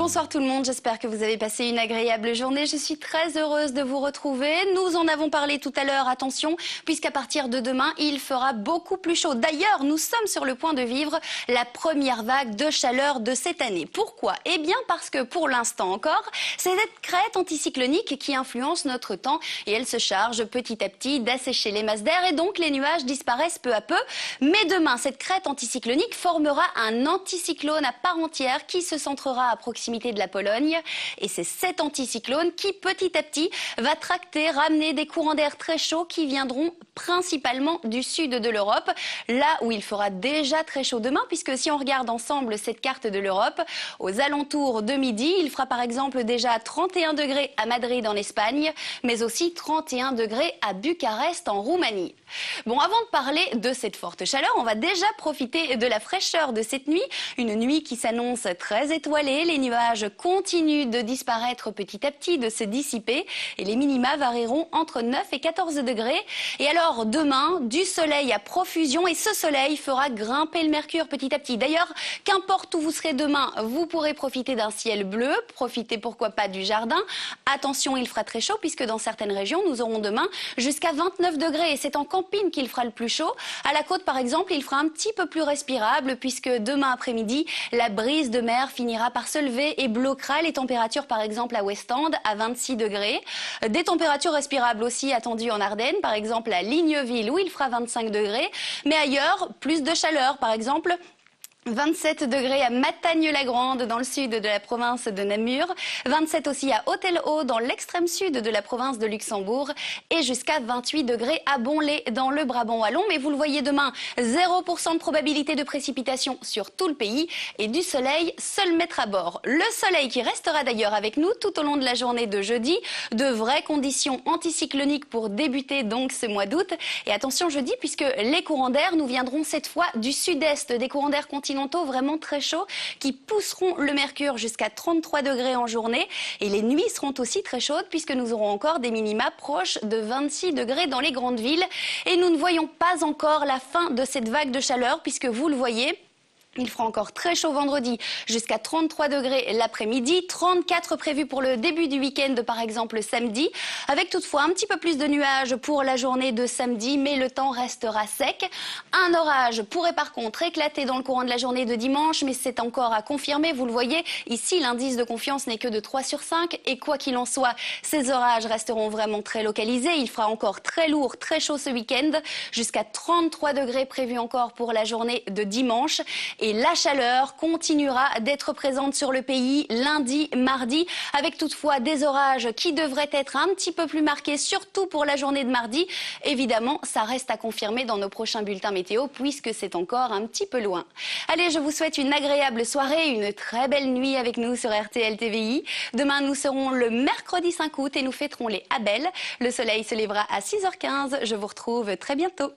Bonsoir tout le monde, j'espère que vous avez passé une agréable journée. Je suis très heureuse de vous retrouver. Nous en avons parlé tout à l'heure, attention, puisqu'à partir de demain, il fera beaucoup plus chaud. D'ailleurs, nous sommes sur le point de vivre la première vague de chaleur de cette année. Pourquoi Eh bien parce que pour l'instant encore, c'est cette crête anticyclonique qui influence notre temps et elle se charge petit à petit d'assécher les masses d'air et donc les nuages disparaissent peu à peu. Mais demain, cette crête anticyclonique formera un anticyclone à part entière qui se centrera à proximité de la Pologne. Et c'est cet anticyclone qui, petit à petit, va tracter, ramener des courants d'air très chauds qui viendront principalement du sud de l'Europe, là où il fera déjà très chaud demain, puisque si on regarde ensemble cette carte de l'Europe, aux alentours de midi, il fera par exemple déjà 31 degrés à Madrid en Espagne, mais aussi 31 degrés à Bucarest en Roumanie. Bon, avant de parler de cette forte chaleur, on va déjà profiter de la fraîcheur de cette nuit, une nuit qui s'annonce très étoilée, les nuages continuent de disparaître petit à petit, de se dissiper, et les minima varieront entre 9 et 14 degrés. Et alors, demain, du soleil à profusion et ce soleil fera grimper le mercure petit à petit. D'ailleurs, qu'importe où vous serez demain, vous pourrez profiter d'un ciel bleu, profiter pourquoi pas du jardin. Attention, il fera très chaud puisque dans certaines régions, nous aurons demain jusqu'à 29 degrés et c'est en campine qu'il fera le plus chaud. À la côte, par exemple, il fera un petit peu plus respirable puisque demain après-midi, la brise de mer finira par se lever et bloquera les températures, par exemple, à West End à 26 degrés. Des températures respirables aussi attendues en Ardennes, par exemple à Ligneville où il fera 25 degrés, mais ailleurs, plus de chaleur. Par exemple, 27 degrés à Matagne-la-Grande dans le sud de la province de Namur, 27 aussi à Hôtel-Haut dans l'extrême sud de la province de Luxembourg et jusqu'à 28 degrés à Bonlay dans le Brabant wallon. Mais vous le voyez demain, 0% de probabilité de précipitation sur tout le pays et du soleil seul mettre à bord. Le soleil qui restera d'ailleurs avec nous tout au long de la journée de jeudi, de vraies conditions anticycloniques pour débuter donc ce mois d'août. Et attention jeudi puisque les courants d'air nous viendront cette fois du sud-est, des courants d'air vraiment très chauds qui pousseront le mercure jusqu'à 33 degrés en journée. Et les nuits seront aussi très chaudes puisque nous aurons encore des minima proches de 26 degrés dans les grandes villes. Et nous ne voyons pas encore la fin de cette vague de chaleur puisque vous le voyez, il fera encore très chaud vendredi, jusqu'à 33 degrés l'après-midi, 34 prévus pour le début du week-end, par exemple samedi, avec toutefois un petit peu plus de nuages pour la journée de samedi, mais le temps restera sec. Un orage pourrait par contre éclater dans le courant de la journée de dimanche, mais c'est encore à confirmer. Vous le voyez, ici, l'indice de confiance n'est que de 3 sur 5, et quoi qu'il en soit, ces orages resteront vraiment très localisés. Il fera encore très lourd, très chaud ce week-end, jusqu'à 33 degrés prévus encore pour la journée de dimanche. Et la chaleur continuera d'être présente sur le pays lundi, mardi, avec toutefois des orages qui devraient être un petit peu plus marqués, surtout pour la journée de mardi. Évidemment, ça reste à confirmer dans nos prochains bulletins météo, puisque c'est encore un petit peu loin. Allez, je vous souhaite une agréable soirée, une très belle nuit avec nous sur RTL TVI. Demain, nous serons le mercredi 5 août et nous fêterons les Abels. Le soleil se lèvera à 6h15. Je vous retrouve très bientôt.